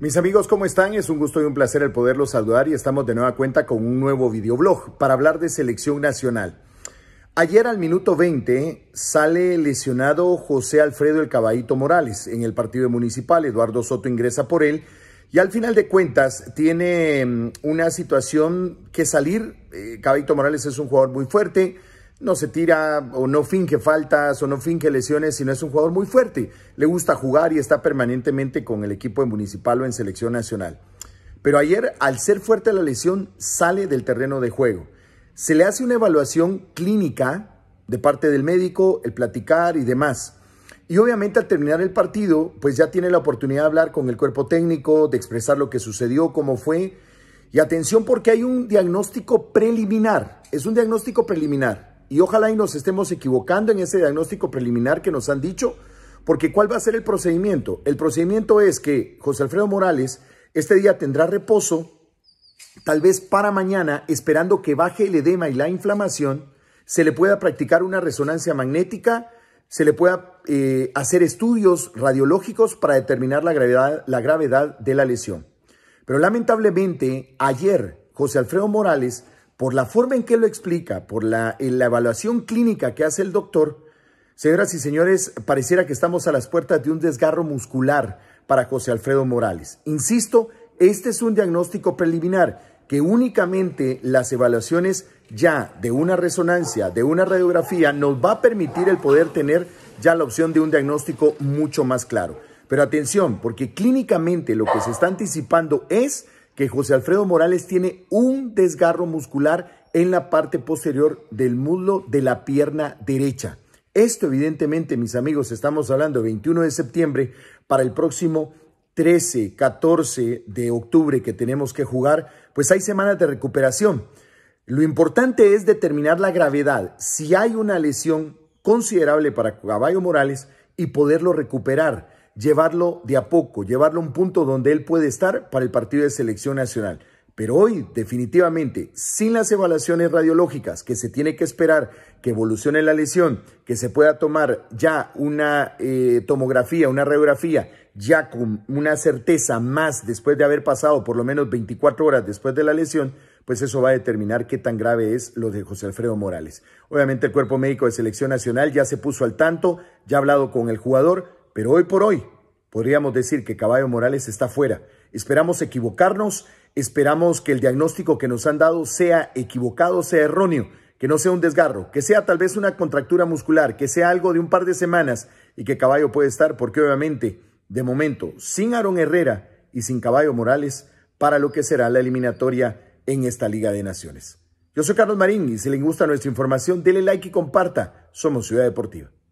Mis amigos, ¿cómo están? Es un gusto y un placer el poderlos saludar y estamos de nueva cuenta con un nuevo videoblog para hablar de selección nacional. Ayer al minuto 20 sale lesionado José Alfredo El Caballito Morales en el partido municipal. Eduardo Soto ingresa por él y al final de cuentas tiene mm, una situación que salir. Eh, Caballito Morales es un jugador muy fuerte, no se tira o no finge faltas o no finge lesiones, sino es un jugador muy fuerte. Le gusta jugar y está permanentemente con el equipo de municipal o en selección nacional. Pero ayer, al ser fuerte la lesión, sale del terreno de juego. Se le hace una evaluación clínica de parte del médico, el platicar y demás. Y obviamente al terminar el partido, pues ya tiene la oportunidad de hablar con el cuerpo técnico, de expresar lo que sucedió, cómo fue. Y atención porque hay un diagnóstico preliminar. Es un diagnóstico preliminar y ojalá y nos estemos equivocando en ese diagnóstico preliminar que nos han dicho, porque ¿cuál va a ser el procedimiento? El procedimiento es que José Alfredo Morales este día tendrá reposo, tal vez para mañana, esperando que baje el edema y la inflamación, se le pueda practicar una resonancia magnética, se le pueda eh, hacer estudios radiológicos para determinar la gravedad, la gravedad de la lesión. Pero lamentablemente, ayer José Alfredo Morales por la forma en que lo explica, por eh, la, evaluación clínica que hace el doctor, señoras y señores, pareciera que estamos a las puertas de un desgarro muscular para José Alfredo Morales. Insisto, este es un diagnóstico preliminar que únicamente las evaluaciones ya de una resonancia, de una radiografía, nos va a permitir el poder tener ya la opción de un diagnóstico mucho más claro. Pero atención, porque clínicamente lo que se está anticipando es que José Alfredo Morales tiene un desgarro muscular en la parte posterior del muslo de la pierna derecha. Esto evidentemente, mis amigos, estamos hablando de 21 de septiembre para el próximo 13, 14 de octubre que tenemos que jugar, pues hay semanas de recuperación. Lo importante es determinar la gravedad, si hay una lesión considerable para Caballo Morales y poderlo recuperar llevarlo de a poco, llevarlo a un punto donde él puede estar para el partido de selección nacional. Pero hoy, definitivamente, sin las evaluaciones radiológicas, que se tiene que esperar que evolucione la lesión, que se pueda tomar ya una eh, tomografía, una radiografía, ya con una certeza más después de haber pasado por lo menos 24 horas después de la lesión, pues eso va a determinar qué tan grave es lo de José Alfredo Morales. Obviamente el cuerpo médico de selección nacional ya se puso al tanto, ya ha hablado con el jugador, pero hoy por hoy podríamos decir que Caballo Morales está fuera. Esperamos equivocarnos, esperamos que el diagnóstico que nos han dado sea equivocado, sea erróneo, que no sea un desgarro, que sea tal vez una contractura muscular, que sea algo de un par de semanas y que Caballo puede estar, porque obviamente, de momento, sin Aaron Herrera y sin Caballo Morales, para lo que será la eliminatoria en esta Liga de Naciones. Yo soy Carlos Marín y si le gusta nuestra información, denle like y comparta. Somos Ciudad Deportiva.